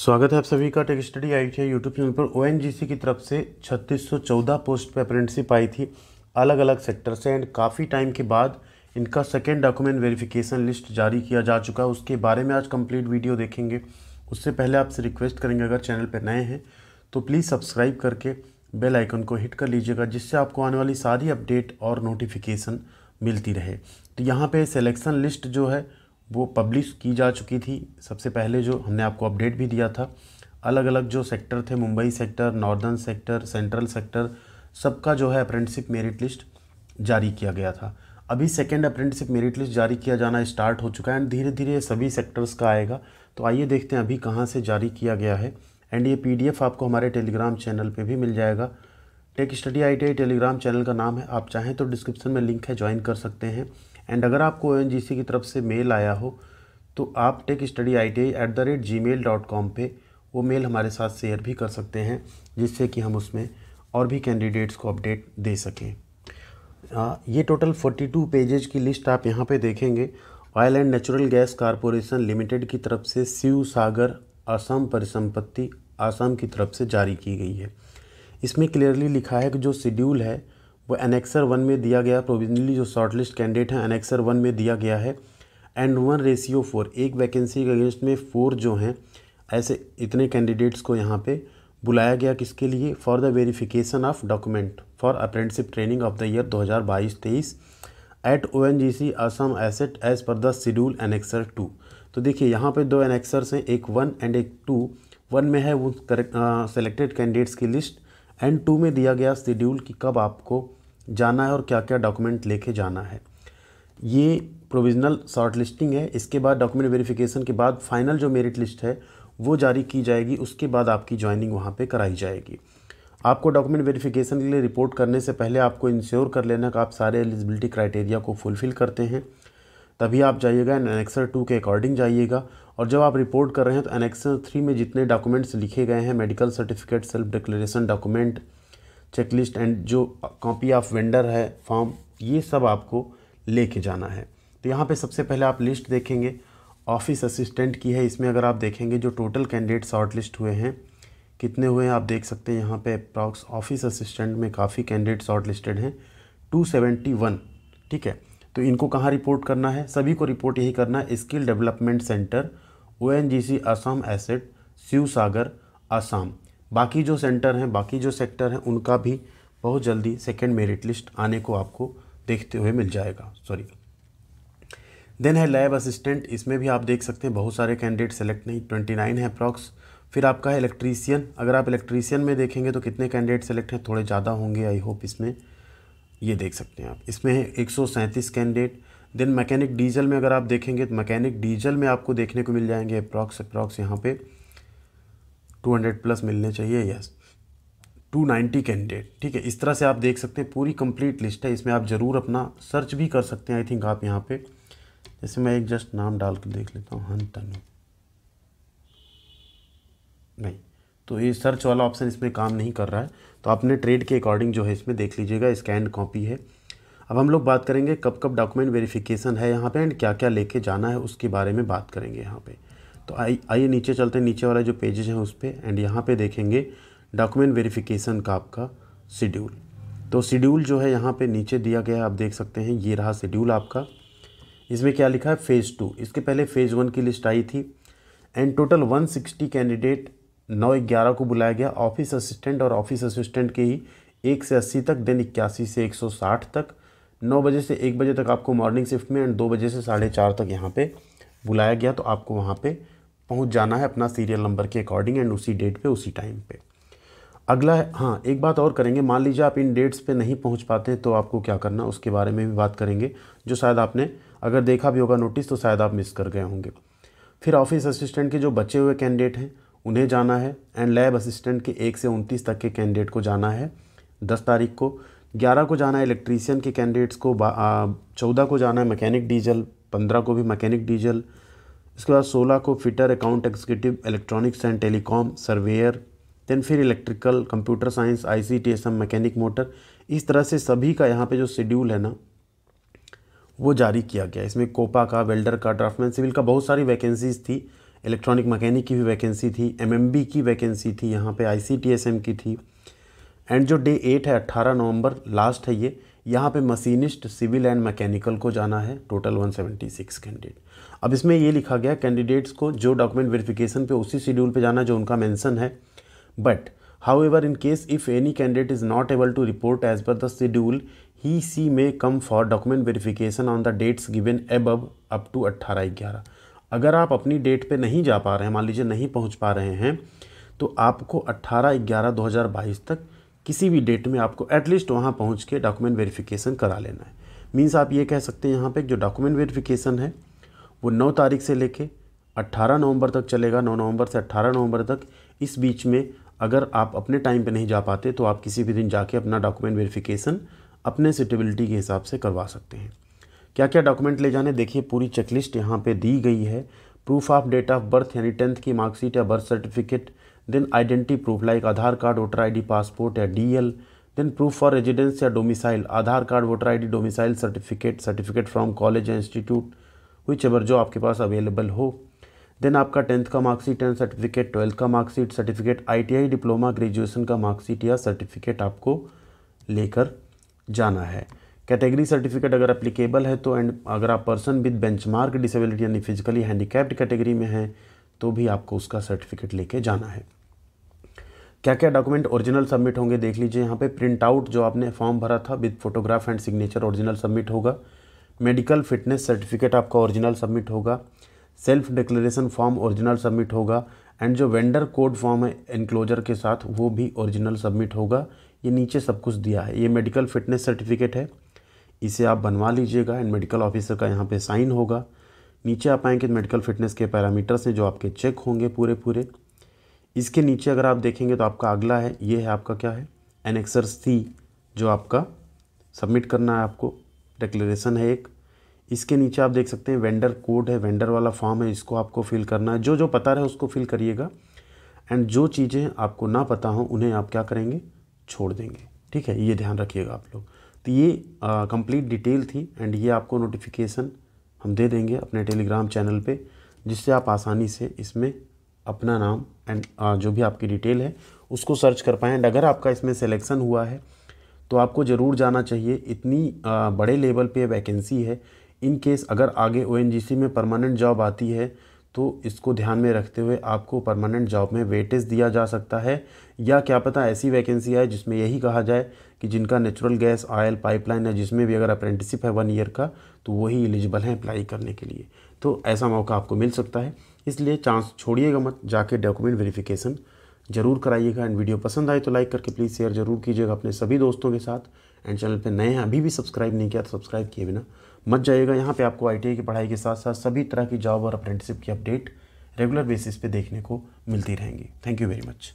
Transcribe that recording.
स्वागत है आप सभी का tech study I T YouTube channel पर ओ की तरफ से 3614 पोस्ट पर अप्रेंटिसिप आई थी अलग अलग सेक्टर से एंड काफ़ी टाइम के बाद इनका सेकेंड डॉक्यूमेंट वेरिफिकेशन लिस्ट जारी किया जा चुका है उसके बारे में आज कंप्लीट वीडियो देखेंगे उससे पहले आपसे रिक्वेस्ट करेंगे अगर चैनल पर नए हैं तो प्लीज़ सब्सक्राइब करके बेल आइकन को हिट कर लीजिएगा जिससे आपको आने वाली सारी अपडेट और नोटिफिकेशन मिलती रहे तो यहाँ पे सिलेक्शन लिस्ट जो है वो पब्लिश की जा चुकी थी सबसे पहले जो हमने आपको अपडेट भी दिया था अलग अलग जो सेक्टर थे Mumbai sector northern sector central sector सबका जो है अप्रेंटिसिप मेरिट लिस्ट जारी किया गया था अभी सेकेंड अप्रेंटिसिप मेरिट लिस्ट जारी किया जाना स्टार्ट हो चुका है एंड धीरे धीरे सभी सेक्टर्स का आएगा तो आइए देखते हैं अभी कहाँ से जारी किया गया है एंड ये पी आपको हमारे टेलीग्राम चैनल पर भी मिल जाएगा tech study I Telegram channel का नाम है आप चाहें तो डिस्क्रिप्शन में लिंक है ज्वाइन कर सकते हैं एंड अगर आपको ओ की तरफ से मेल आया हो तो आप tech study I T at the rate gmail dot com पर वो मेल हमारे साथ शेयर भी कर सकते हैं जिससे कि हम उसमें और भी कैंडिडेट्स को अपडेट दे सकें आ, ये टोटल 42 पेजेज की लिस्ट आप यहाँ पे देखेंगे oil and natural gas corporation limited की तरफ से शिव सागर असम परिसंपत्ति आसाम की तरफ से जारी की गई है इसमें क्लियरली लिखा है कि जो शेड्यूल है वो एनेक्सर वन में दिया गया प्रोविजनली जो शॉर्टलिस्ट कैंडिडेट हैं एनेक्सर वन में दिया गया है एंड वन रेशियो फोर एक वैकेंसी के अगेंस्ट में फोर जो हैं ऐसे इतने कैंडिडेट्स को यहाँ पे बुलाया गया किसके लिए for the verification of document for apprenticeship training of the year 2022 तेईस at O N G C Assam asset as per the schedule annexure two तो देखिए यहाँ पे दो एनेक्सर्स हैं एक वन एंड एक टू वन में है वो सेलेक्टेड कैंडिडेट्स की लिस्ट एंड टू में दिया गया शेड्यूल कि कब आपको जाना है और क्या क्या डॉक्यूमेंट लेके जाना है ये प्रोविजनल शॉर्ट लिस्टिंग है इसके बाद डॉक्यूमेंट वेरिफिकेशन के बाद फाइनल जो मेरिट लिस्ट है वो जारी की जाएगी उसके बाद आपकी ज्वाइनिंग वहाँ पर कराई जाएगी आपको डॉक्यूमेंट वेरिफिकेशन के लिए रिपोर्ट करने से पहले आपको इंश्योर कर लेना कि आप सारे एलिजिबिलिटी क्राइटेरिया को फुलफ़िल करते हैं तभी आप जाइएगा एनेक्सर टू के अकॉर्डिंग जाइएगा और जब आप रिपोर्ट कर रहे हैं तो एनेक्सर थ्री में जितने डॉक्यूमेंट्स लिखे गए हैं medical certificate self declaration document checklist and जो कॉपी ऑफ वेंडर है फॉर्म ये सब आपको लेके जाना है तो यहाँ पे सबसे पहले आप लिस्ट देखेंगे ऑफिस असिस्टेंट की है इसमें अगर आप देखेंगे जो टोटल कैंडिडेट शॉर्ट लिस्ट हुए हैं कितने हुए हैं आप देख सकते हैं यहाँ पे अप्रॉक्स ऑफिस असिस्टेंट में काफ़ी कैंडिडेट शॉर्ट लिस्टेड हैं 271 ठीक है तो इनको कहाँ रिपोर्ट करना है सभी को रिपोर्ट यही करना है skill development centre O N G C Assam asset Sivasagar Assam बाकी जो सेंटर हैं बाकी जो सेक्टर हैं उनका भी बहुत जल्दी सेकेंड मेरिट लिस्ट आने को आपको देखते हुए मिल जाएगा सॉरी देन है लैब असिस्टेंट इसमें भी आप देख सकते हैं बहुत सारे कैंडिडेट सेलेक्ट नहीं ट्वेंटी नाइन है अप्रॉक्स फिर आपका है इलेक्ट्रीसियन अगर आप इलेक्ट्रीसियन में देखेंगे तो कितने कैंडिडेट सेलेक्ट हैं थोड़े ज़्यादा होंगे आई होप इसमें ये देख सकते हैं आप इसमें है एक कैंडिडेट देन मैकेनिक डीजल में अगर आप देखेंगे तो मैकेनिक डीजल में आपको देखने को मिल जाएंगे अप्रॉक्स अप्रॉक्स यहाँ पर 200 प्लस मिलने चाहिए यस 290 कैंडिडेट ठीक है इस तरह से आप देख सकते हैं पूरी कंप्लीट लिस्ट है इसमें आप ज़रूर अपना सर्च भी कर सकते हैं आई थिंक आप यहाँ पे जैसे मैं एक जस्ट नाम डाल कर देख लेता हूँ हन तनु नहीं तो ये सर्च वाला ऑप्शन इसमें काम नहीं कर रहा है तो आपने ट्रेड के अकॉर्डिंग जो है इसमें देख लीजिएगा स्कैन कॉपी है अब हम लोग बात करेंगे कब कब डॉक्यूमेंट वेरिफिकेशन है यहाँ पे एंड क्या क्या लेके जाना है उसके बारे में बात करेंगे यहाँ पे तो आइए नीचे चलते हैं नीचे वाला जो पेजेज हैं उस पर एंड यहाँ पे देखेंगे डॉक्यूमेंट वेरिफिकेशन का आपका शेड्यूल तो शेड्यूल जो है यहाँ पे नीचे दिया गया है आप देख सकते हैं ये रहा शेड्यूल आपका इसमें क्या लिखा है फ़ेज़ टू इसके पहले फ़ेज़ वन की लिस्ट आई थी एंड टोटल 160 कैंडिडेट नौ ग्यारह को बुलाया गया ऑफिस असिस्टेंट और ऑफिस असिस्टेंट के ही एक से अस्सी तक देन इक्यासी से 160 तक नौ बजे से एक बजे तक आपको मॉर्निंग शिफ्ट में एंड दो बजे से साढ़े चार तक यहाँ पे बुलाया गया तो आपको वहाँ पे पहुंच जाना है अपना सीरियल नंबर के अकॉर्डिंग एंड उसी डेट पे उसी टाइम पे अगला हाँ एक बात और करेंगे मान लीजिए आप इन डेट्स पे नहीं पहुंच पाते तो आपको क्या करना उसके बारे में भी बात करेंगे जो शायद आपने अगर देखा भी होगा नोटिस तो शायद आप मिस कर गए होंगे फिर ऑफिस असिस्टेंट के जो बचे हुए कैंडिडेट हैं उन्हें जाना है एंड लैब असिस्टेंट के एक से उनतीस तक के कैंडिडेट को जाना है दस तारीख को ग्यारह को जाना है इलेक्ट्रीसियन के कैंडिडेट्स को चौदह को जाना है मैकेनिक डीजल पंद्रह को भी मैकेनिक डीजल इसके बाद सोलह को fitter account executive electronics and telecom surveyor then फिर electrical computer science I C T S M mechanic motor इस तरह से सभी का यहाँ पे जो शेड्यूल है ना वो जारी किया गया इसमें कोपा का वेल्डर का ड्राफ्टमैन सिविल का बहुत सारी वैकेंसीज थी इलेक्ट्रॉनिक मैकेनिक की भी वैकेंसी थी एम एम बी की वैकेंसी थी यहाँ पर I C T S M की थी एंड जो डे एट है अट्ठारह नवंबर लास्ट है ये यहाँ पे मशीनिस्ट सिविल एंड मैकेनिकल को जाना है टोटल 176 कैंडिडेट अब इसमें ये लिखा गया कैंडिडेट्स को जो डॉक्यूमेंट वेरिफिकेशन पे उसी शेड्यूल पे जाना जो उनका मेंशन है but however in case if any candidate is not able to report as per the schedule he she may come for document verification on the dates given above up to अट्ठारह ग्यारह अगर आप अपनी date पर नहीं जा पा रहे हैं मान लीजिए नहीं पहुँच पा रहे हैं तो आपको अट्ठारह ग्यारह दो तक किसी भी डेट में आपको एटलीस्ट वहाँ पहुँच के डॉक्यूमेंट वेरिफिकेशन करा लेना है मीन्स आप ये कह सकते हैं यहाँ पे जो डॉक्यूमेंट वेरिफिकेशन है वो नौ तारीख से लेके 18 नवंबर तक चलेगा 9 नवंबर से 18 नवंबर तक इस बीच में अगर आप अपने टाइम पे नहीं जा पाते तो आप किसी भी दिन जाके अपना डॉक्यूमेंट वेरिफिकेशन अपने सिटेबिलिटी के हिसाब से करवा सकते हैं क्या क्या डॉक्यूमेंट ले जाने देखिए पूरी चेकलिस्ट यहाँ पर दी गई है proof of date of birth यानी टेंथ की मार्कशीट या birth certificate then identity proof like Aadhaar card voter I passport या D then proof for residence या domicile Aadhaar card voter I domicile certificate certificate from college या institute whichever जो आपके पास available हो देन आपका टेंथ का मार्कशीट एंड सर्टिफिकेट ट्वेल्थ का marksheet certificate ITI diploma graduation का मार्कशीट या सर्टिफिकेट आपको लेकर जाना है कैटेगरी सर्टिफिकेट अगर एप्लीकेबल है तो एंड अगर आप पर्सन विद बेंचमार्क डिसेबिलिटी यानी फिजिकली हैंडीकैप्ड कैटेगरी में हैं तो भी आपको उसका सर्टिफिकेट लेके जाना है क्या क्या डॉक्यूमेंट ओरिजिनल सबमिट होंगे देख लीजिए यहाँ पे प्रिंट आउट जो आपने फॉर्म भरा था with photograph and signature original submit होगा मेडिकल फिटनेस सर्टिफिकेट आपका ओरिजिनल सबमिट होगा self declaration form original submit होगा एंड जो वेंडर कोड फॉर्म है इनक्लोजर के साथ वो भी ओरिजिनल सबमिट होगा ये नीचे सब कुछ दिया है ये मेडिकल फिटनेस सर्टिफिकेट है इसे आप बनवा लीजिएगा एंड मेडिकल ऑफिसर का यहाँ पे साइन होगा नीचे आप आएँगे मेडिकल फिटनेस के पैरामीटर्स हैं जो आपके चेक होंगे पूरे पूरे इसके नीचे अगर आप देखेंगे तो आपका अगला है ये है आपका क्या है एनेक्सर सी जो आपका सबमिट करना है आपको डिक्लेरेशन है एक इसके नीचे आप देख सकते हैं वेंडर कोड है वेंडर वाला फॉर्म है इसको आपको फिल करना है जो जो पता रहे उसको फिल करिएगा एंड जो चीज़ें आपको ना पता हों उन्हें आप क्या करेंगे छोड़ देंगे ठीक है ये ध्यान रखिएगा आप लोग तो ये कंप्लीट डिटेल थी एंड ये आपको नोटिफिकेशन हम दे देंगे अपने टेलीग्राम चैनल पे जिससे आप आसानी से इसमें अपना नाम एंड uh, जो भी आपकी डिटेल है उसको सर्च कर पाएँ एंड अगर आपका इसमें सिलेक्शन हुआ है तो आपको ज़रूर जाना चाहिए इतनी uh, बड़े लेवल पे वैकेंसी है इन केस अगर आगे ओ में परमानेंट जॉब आती है तो इसको ध्यान में रखते हुए आपको परमानेंट जॉब में वेटेज दिया जा सकता है या क्या पता ऐसी वैकेंसी आए जिसमें यही कहा जाए कि जिनका नेचुरल गैस ऑयल पाइपलाइन है जिसमें भी अगर अप्रेंटिसिप है वन ईयर का तो वही एलिजिबल हैं अप्लाई करने के लिए तो ऐसा मौका आपको मिल सकता है इसलिए चांस छोड़िएगा मत जाके डॉक्यूमेंट वेरिफिकेशन जरूर कराइएगा एंड वीडियो पसंद आए तो लाइक करके प्लीज़ शेयर जरूर कीजिएगा अपने सभी दोस्तों के साथ एंड चैनल पे नए हैं अभी भी सब्सक्राइब नहीं किया तो सब्सक्राइब किए बिना मत जाइएगा यहाँ पे आपको आई की पढ़ाई के साथ साथ सभी तरह की जॉब और अप्रेंटिसिप की अपडेट रेगुलर बेसिस पे देखने को मिलती रहेंगी थैंक यू वेरी मच